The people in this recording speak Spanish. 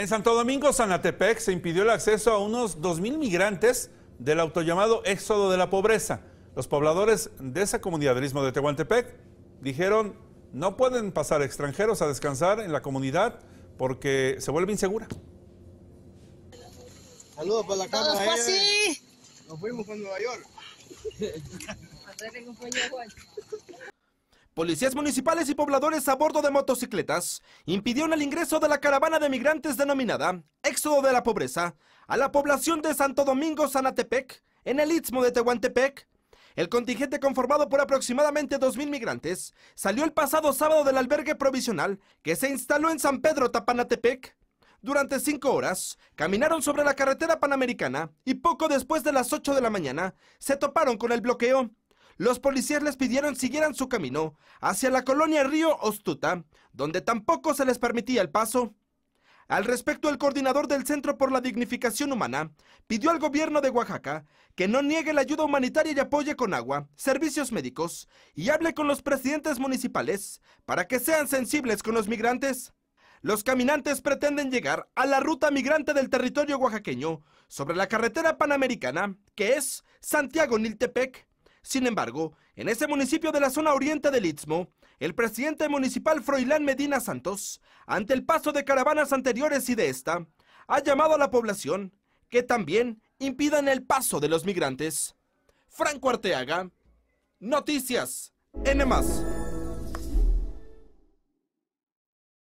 En Santo Domingo, Sanatepec, se impidió el acceso a unos 2.000 migrantes del autollamado éxodo de la pobreza. Los pobladores de esa comunidad del de Tehuantepec dijeron no pueden pasar extranjeros a descansar en la comunidad porque se vuelve insegura. Saludos para la casa. Eh. Nos fuimos con Nueva York. Policías municipales y pobladores a bordo de motocicletas impidieron el ingreso de la caravana de migrantes denominada Éxodo de la Pobreza a la población de Santo Domingo Zanatepec, en el Istmo de Tehuantepec. El contingente conformado por aproximadamente 2.000 migrantes salió el pasado sábado del albergue provisional que se instaló en San Pedro Tapanatepec. Durante cinco horas, caminaron sobre la carretera panamericana y poco después de las 8 de la mañana se toparon con el bloqueo los policías les pidieron siguieran su camino hacia la colonia Río Ostuta, donde tampoco se les permitía el paso. Al respecto, el coordinador del Centro por la Dignificación Humana pidió al gobierno de Oaxaca que no niegue la ayuda humanitaria y apoye con agua, servicios médicos y hable con los presidentes municipales para que sean sensibles con los migrantes. Los caminantes pretenden llegar a la ruta migrante del territorio oaxaqueño sobre la carretera panamericana, que es Santiago-Niltepec. Sin embargo, en ese municipio de la zona oriente del Istmo, el presidente municipal Froilán Medina Santos, ante el paso de caravanas anteriores y de esta, ha llamado a la población que también impidan el paso de los migrantes. Franco Arteaga, Noticias, N+.